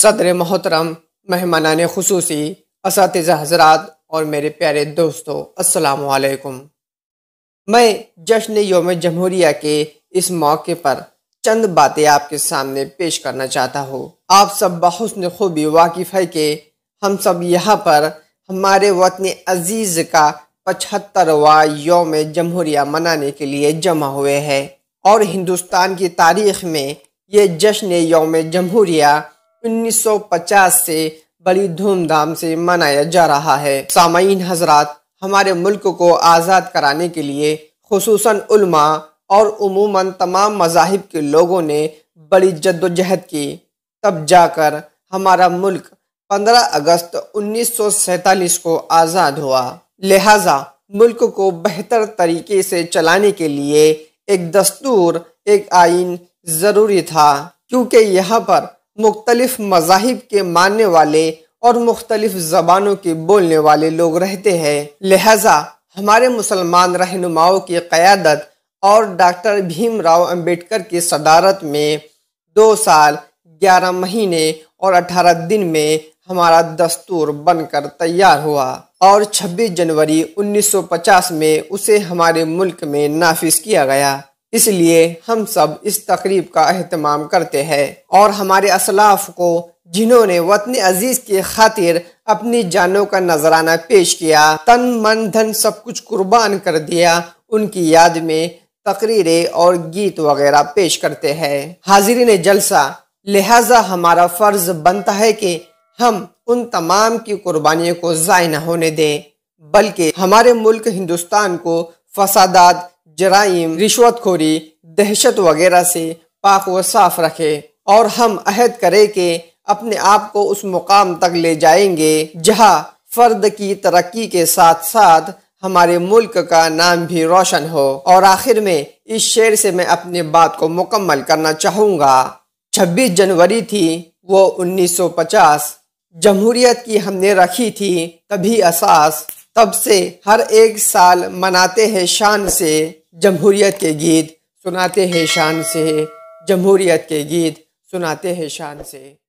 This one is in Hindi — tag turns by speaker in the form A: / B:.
A: सदर मोहतरम मेहमान खसूसी इस हजरात और मेरे प्यारे दोस्तों वालेकुम मैं जश्न योम जमहूरिया के इस मौके पर चंद बातें आपके सामने पेश करना चाहता हूँ आप सब बहुसन खूबी वाकिफ है कि हम सब यहाँ पर हमारे वतन अजीज़ का पचहत्तरवा योम जमहूरिया मनाने के लिए जमा हुए हैं और हिंदुस्तान की तारीख में ये जश्न योम जमहूरिया 1950 से बड़ी धूमधाम से मनाया जा रहा है सामीन हजरात हमारे मुल्क को आज़ाद कराने के लिए खसूस उल्मा और उमूमन तमाम मजाहब के लोगों ने बड़ी जद्दोजहद की तब जाकर हमारा मुल्क 15 अगस्त उन्नीस को आज़ाद हुआ लिहाजा मुल्क को बेहतर तरीके से चलाने के लिए एक दस्तूर एक आइन ज़रूरी था क्योंकि यहाँ पर मुख्तलिफ मजाहब के मानने वाले और मुख्तलिफ ज़बानों के बोलने वाले लोग रहते हैं लिहाजा हमारे मुसलमान रहनुमाओं की क़्यादत और डॉक्टर भीमराव अंबेडकर की सदारत में दो साल ग्यारह महीने और अठारह दिन में हमारा दस्तूर बनकर तैयार हुआ और 26 जनवरी 1950 में उसे हमारे मुल्क में नाफिज किया गया इसलिए हम सब इस तकरीब का अहतमाम करते हैं और हमारे असलाफ को जिन्होंने वतन अजीज की खातिर अपनी जानों का नजराना पेश किया तन मन धन सब कुछ कुर्बान कर दिया उनकी याद में तकरीरें और गीत वगैरह पेश करते हैं ने जलसा लिहाजा हमारा फ़र्ज बनता है कि हम उन तमाम की कुर्बानियों को ज़ाय न होने दें बल्कि हमारे मुल्क हिंदुस्तान को फसादात जराइम रिश्वतखोरी दहशत वगैरह से पाक व साफ रखे और हम अहद करें कि अपने आप को उस मुकाम तक ले जाएंगे जहां फर्द की तरक्की के साथ साथ हमारे मुल्क का नाम भी रोशन हो और आखिर में इस शेर से मैं अपनी बात को मुकम्मल करना चाहूँगा 26 जनवरी थी वो 1950 जमहूरियत की हमने रखी थी तभी असास तब से हर एक साल मनाते हैं शान से जमहूरीत के गीत सुनाते हैं शान से जमहूरीत के गीत सुनाते हैं शान से